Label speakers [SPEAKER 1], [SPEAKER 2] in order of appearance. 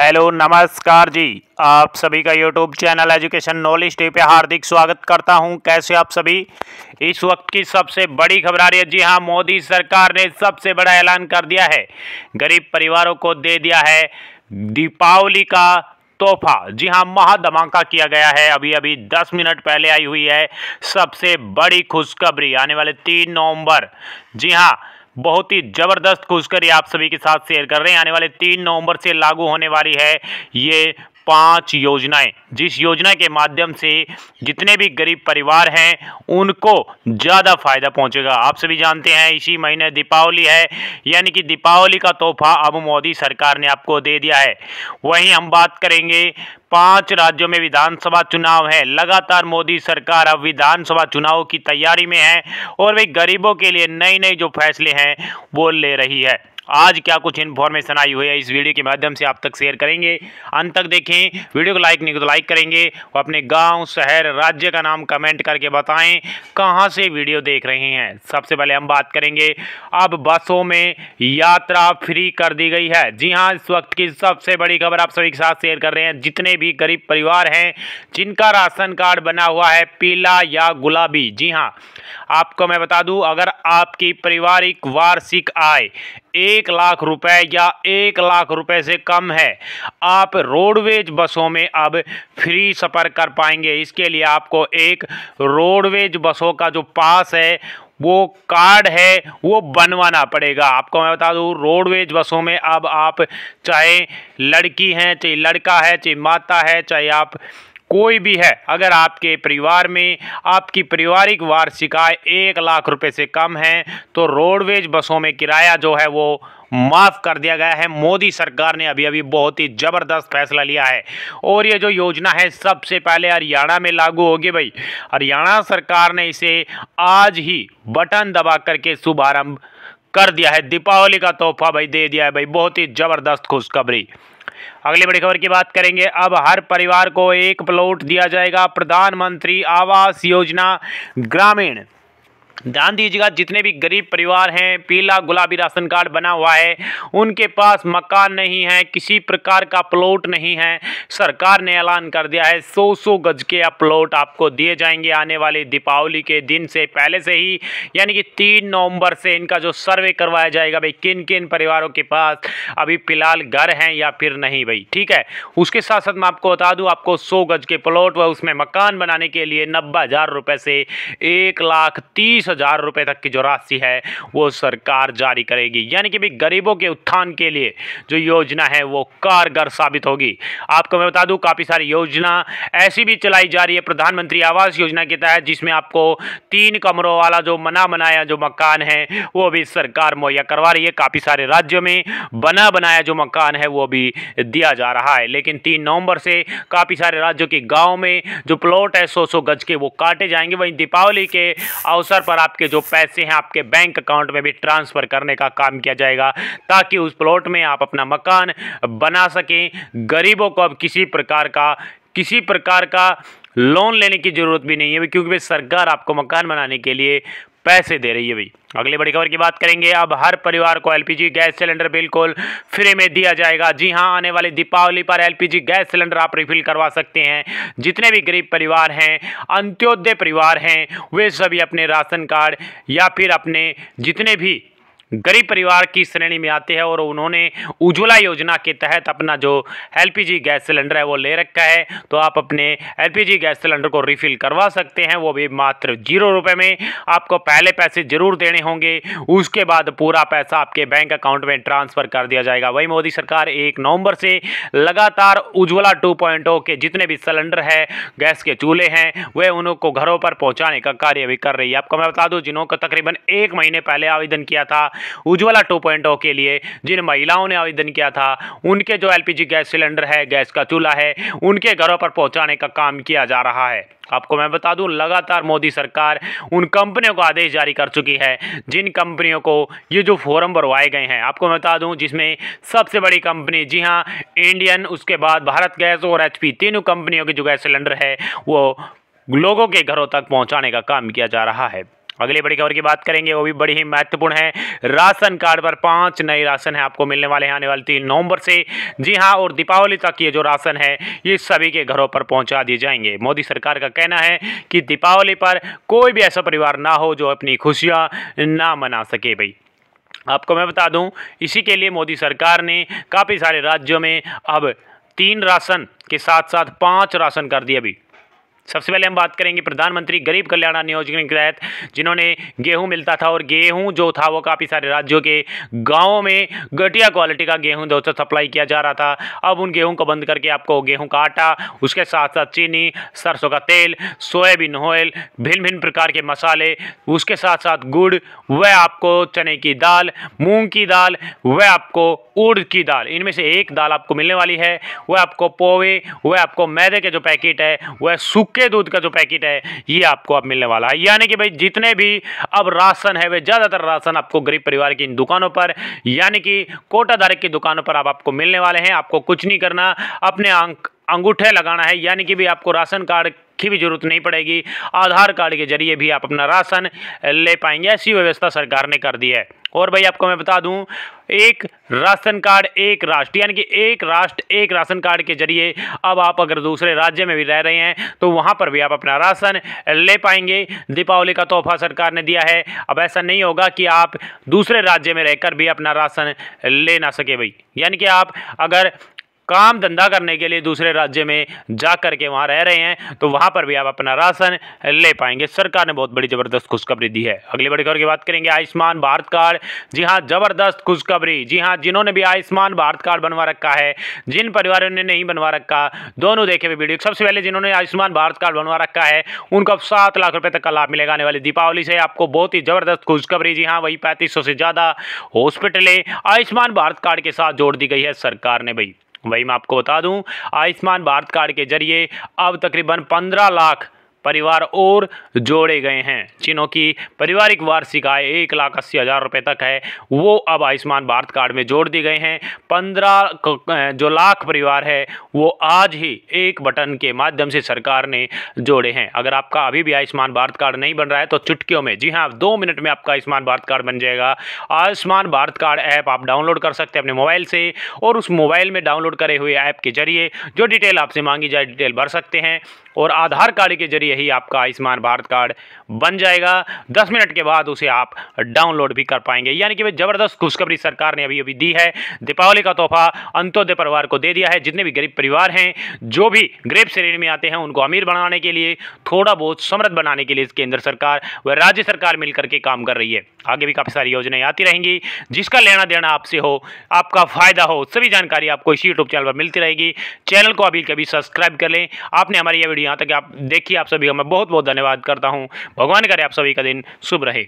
[SPEAKER 1] hello नमस्कार जी आप सभी का YouTube channel education knowledge day पे हार्दिक स्वागत करता हूं कैसे आप सभी इस वक्त की सबसे बड़ी खबर आ रही है जी हां मोदी सरकार ने सबसे बड़ा ऐलान कर दिया है गरीब परिवारों को दे दिया है दीपावली का तोहफा जी हाँ महाधमाका किया गया है अभी अभी दस मिनट पहले आई हुई है सबसे बड़ी खुशखबरी आने वाले तीन नवम्बर जी हाँ बहुत ही ज़बरदस्त खुशखबरी आप सभी के साथ शेयर कर रहे हैं आने वाले तीन नवंबर से लागू होने वाली है ये पांच योजनाएं जिस योजना के माध्यम से जितने भी गरीब परिवार हैं उनको ज़्यादा फायदा पहुंचेगा आप सभी जानते हैं इसी महीने दीपावली है यानी कि दीपावली का तोहफा अब मोदी सरकार ने आपको दे दिया है वहीं हम बात करेंगे पांच राज्यों में विधानसभा चुनाव है लगातार मोदी सरकार अब विधानसभा चुनाव की तैयारी में है और वे गरीबों के लिए नए नए जो फैसले हैं वो ले रही है आज क्या कुछ इन्फॉर्मेशन आई हुई है इस वीडियो के माध्यम से आप तक शेयर करेंगे अंत तक देखें वीडियो को लाइक नहीं तो लाइक करेंगे और अपने गांव शहर राज्य का नाम कमेंट करके बताएं कहां से वीडियो देख रहे हैं सबसे पहले हम बात करेंगे अब बसों में यात्रा फ्री कर दी गई है जी हाँ इस वक्त की सबसे बड़ी खबर आप सभी के साथ शेयर कर रहे हैं जितने भी गरीब परिवार हैं जिनका राशन कार्ड बना हुआ है पीला या गुलाबी जी हाँ आपको मैं बता दूं अगर आपकी पारिवारिक वार्षिक आय एक लाख रुपए या एक लाख रुपए से कम है आप रोडवेज बसों में अब फ्री सफ़र कर पाएंगे इसके लिए आपको एक रोडवेज बसों का जो पास है वो कार्ड है वो बनवाना पड़ेगा आपको मैं बता दूँ रोडवेज बसों में अब आप चाहे लड़की हैं चाहे लड़का है चाहे माता है चाहे आप कोई भी है अगर आपके परिवार में आपकी पारिवारिक वार्षिक आय एक लाख रुपए से कम है तो रोडवेज बसों में किराया जो है वो माफ़ कर दिया गया है मोदी सरकार ने अभी अभी बहुत ही ज़बरदस्त फैसला लिया है और ये जो योजना है सबसे पहले हरियाणा में लागू होगी भाई हरियाणा सरकार ने इसे आज ही बटन दबा करके शुभारंभ कर दिया है दीपावली का तोहफा भाई दे दिया है भाई बहुत ही ज़बरदस्त खुशखबरी अगली बड़ी खबर की बात करेंगे अब हर परिवार को एक प्लॉट दिया जाएगा प्रधानमंत्री आवास योजना ग्रामीण ध्यान दीजिएगा जितने भी गरीब परिवार हैं पीला गुलाबी राशन कार्ड बना हुआ है उनके पास मकान नहीं है किसी प्रकार का प्लॉट नहीं है सरकार ने ऐलान कर दिया है सौ सौ गज के आप प्लॉट आपको दिए जाएंगे आने वाले दीपावली के दिन से पहले से ही यानी कि तीन नवंबर से इनका जो सर्वे करवाया जाएगा भाई किन किन परिवारों के पास अभी फिलहाल घर हैं या फिर नहीं भाई ठीक है उसके साथ साथ मैं आपको बता दूँ आपको सौ गज के प्लॉट व उसमें मकान बनाने के लिए नब्बे हज़ार रुपये से एक लाख तीस तीस हज़ार रुपये तक की जो राशि है वो सरकार जारी करेगी यानी कि भाई गरीबों के उत्थान के लिए जो योजना है वो कारगर साबित होगी आपको मैं बता दूँ काफ़ी सारी योजना ऐसी भी चलाई जा रही है प्रधानमंत्री आवास योजना के तहत जिसमें आपको तीन कमरों वाला जो मना बनाया जो मकान है वो भी सरकार मुहैया करवा रही है काफ़ी सारे राज्यों में बना बनाया जो मकान है वो भी दिया जा रहा है लेकिन तीन नवंबर से काफ़ी सारे राज्यों के गाँव में जो प्लॉट है सौ सौ गज के वो काटे जाएंगे वहीं दीपावली के अवसर पर पर आपके जो पैसे हैं आपके बैंक अकाउंट में भी ट्रांसफ़र करने का काम किया जाएगा ताकि उस प्लॉट में आप अपना मकान बना सकें गरीबों को अब किसी प्रकार का किसी प्रकार का लोन लेने की ज़रूरत भी नहीं है क्योंकि सरकार आपको मकान बनाने के लिए पैसे दे रही है भाई अगली बड़ी खबर की बात करेंगे अब हर परिवार को एलपीजी गैस सिलेंडर बिल्कुल फ्री में दिया जाएगा जी हाँ आने वाली दीपावली पर एलपीजी गैस सिलेंडर आप रिफिल करवा सकते हैं जितने भी गरीब परिवार हैं अंत्योदय परिवार हैं वे सभी अपने राशन कार्ड या फिर अपने जितने भी गरीब परिवार की श्रेणी में आते हैं और उन्होंने उज्ज्वला योजना के तहत अपना जो एल गैस सिलेंडर है वो ले रखा है तो आप अपने एल गैस सिलेंडर को रिफिल करवा सकते हैं वो भी मात्र जीरो रुपये में आपको पहले पैसे जरूर देने होंगे उसके बाद पूरा पैसा आपके बैंक अकाउंट में ट्रांसफ़र कर दिया जाएगा वही मोदी सरकार एक नवंबर से लगातार उज्ज्वला टू के जितने भी सिलेंडर है गैस के चूल्हे हैं वे उनको घरों पर पहुंचाने का कार्य भी कर रही है आपको मैं बता दूं जिन्हों को तकरीबन एक महीने पहले आवेदन किया था उज्ज्वला टू के लिए जिन महिलाओं ने आवेदन किया था उनके जो एलपीजी गैस सिलेंडर है गैस का चूल्हा है उनके घरों पर पहुंचाने का काम किया जा रहा है आपको मैं बता दूं लगातार मोदी सरकार उन कंपनियों को आदेश जारी कर चुकी है जिन कंपनियों को ये जो फोरम भरवाए गए हैं आपको मैं बता दूं जिसमें सबसे बड़ी कंपनी जी हाँ इंडियन उसके बाद भारत गैस और एचपी तीनों कंपनियों के जो गैस सिलेंडर है वो लोगों के घरों तक पहुंचाने का काम किया जा रहा है अगली बड़ी खबर की बात करेंगे वो भी बड़ी ही महत्वपूर्ण है राशन कार्ड पर पांच नए राशन है आपको मिलने वाले हैं आने वाले तीन नवंबर से जी हाँ और दीपावली तक ये जो राशन है ये सभी के घरों पर पहुंचा दिए जाएंगे मोदी सरकार का कहना है कि दीपावली पर कोई भी ऐसा परिवार ना हो जो अपनी खुशियाँ ना मना सके भाई आपको मैं बता दूँ इसी के लिए मोदी सरकार ने काफ़ी सारे राज्यों में अब तीन राशन के साथ साथ पाँच राशन कर दिए अभी सबसे पहले हम बात करेंगे प्रधानमंत्री गरीब कल्याण योजना के तहत जिन्होंने गेहूं मिलता था और गेहूं जो था वो काफ़ी सारे राज्यों के गांवों में घटिया क्वालिटी का गेहूं दोस्तों सप्लाई किया जा रहा था अब उन गेहूं को बंद करके आपको गेहूं का आटा उसके साथ साथ चीनी सरसों का तेल सोयाबीन ऑयल भिन्न भिन्न प्रकार के मसाले उसके साथ साथ गुड़ वह आपको चने की दाल मूँग की दाल वह आपको उड़ की दाल इनमें से एक दाल आपको मिलने वाली है वह आपको पोवे वह आपको मैदे के जो पैकेट है वह सूख सूखे दूध का जो पैकेट है ये आपको अब मिलने वाला है यानी कि भाई जितने भी अब राशन है वे ज़्यादातर राशन आपको गरीब परिवार की इन दुकानों पर यानी कि कोटाधारक की दुकानों पर आप आपको मिलने वाले हैं आपको कुछ नहीं करना अपने अंगूठे लगाना है यानी कि भी आपको राशन कार्ड की भी जरूरत नहीं पड़ेगी आधार कार्ड के जरिए भी आप अपना राशन ले पाएंगे ऐसी व्यवस्था सरकार ने कर दी है और भाई आपको मैं बता दूं एक राशन कार्ड एक राष्ट्र यानी कि एक राष्ट्र एक राशन कार्ड के जरिए अब आप अगर दूसरे राज्य में भी रह रहे हैं तो वहाँ पर भी आप अपना राशन ले पाएंगे दीपावली का तोहफा सरकार ने दिया है अब ऐसा नहीं होगा कि आप दूसरे राज्य में रहकर भी अपना राशन ले ना सके भाई यानी कि आप अगर काम धंधा करने के लिए दूसरे राज्य में जा कर के वहाँ रह रहे हैं तो वहाँ पर भी आप अपना राशन ले पाएंगे सरकार ने बहुत बड़ी ज़बरदस्त खुशखबरी दी है अगली बड़ी खबर की बात करेंगे आयुष्मान भारत कार्ड जी हाँ ज़बरदस्त खुशखबरी जी हाँ जिन्होंने भी आयुष्मान भारत कार्ड बनवा रखा है जिन परिवारों ने नहीं बनवा रखा दोनों देखे हुए वीडियो सबसे पहले जिन्होंने आयुष्मान भारत कार्ड बनवा रखा है उनको अब सात लाख रुपये तक का लाभ मिलेगा आने वाली दीपावली से आपको बहुत ही ज़बरदस्त खुशखबरी जी हाँ वही पैंतीस से ज़्यादा हॉस्पिटलें आयुष्मान भारत कार्ड के साथ जोड़ दी गई है सरकार ने भाई वही मैं आपको बता दूं आयुष्मान भारत कार्ड के जरिए अब तकरीबन 15 लाख परिवार और जोड़े गए हैं जिन्हों की पारिवारिक वार्षिक आय एक लाख अस्सी हज़ार रुपये तक है वो अब आयुष्मान भारत कार्ड में जोड़ दिए गए हैं पंद्रह जो लाख परिवार है वो आज ही एक बटन के माध्यम से सरकार ने जोड़े हैं अगर आपका अभी भी आयुष्मान भारत कार्ड नहीं बन रहा है तो चुटकियों में जी हाँ दो मिनट में आपका आयुष्मान भारत कार्ड बन जाएगा आयुष्मान भारत कार्ड ऐप आप डाउनलोड कर सकते हैं अपने मोबाइल से और उस मोबाइल में डाउनलोड करे हुए ऐप के जरिए जो डिटेल आपसे मांगी जाए डिटेल भर सकते हैं और आधार कार्ड के जरिए यही आपका आयुष्मान भारत कार्ड बन जाएगा दस मिनट के बाद उसे आप डाउनलोड भी कर पाएंगे यानी कि भाई ज़बरदस्त खुशखबरी सरकार ने अभी अभी दी है दीपावली का तोहफा अंत्योदय परिवार को दे दिया है जितने भी गरीब परिवार हैं जो भी गरीब श्रेणी में आते हैं उनको अमीर बनाने के लिए थोड़ा बहुत समृद्ध बनाने के लिए केंद्र सरकार व राज्य सरकार मिलकर के काम कर रही है आगे भी काफ़ी सारी योजनाएं आती रहेंगी जिसका लेना देना आपसे हो आपका फ़ायदा हो सभी जानकारी आपको इसी यूट्यूब चैनल पर मिलती रहेगी चैनल को अभी कभी सब्सक्राइब कर लें आपने हमारी यह वीडियो यहाँ तक आप देखिए आप सभी सभी का मैं बहुत बहुत धन्यवाद करता हूँ भगवान करे आप सभी का दिन शुभ रहे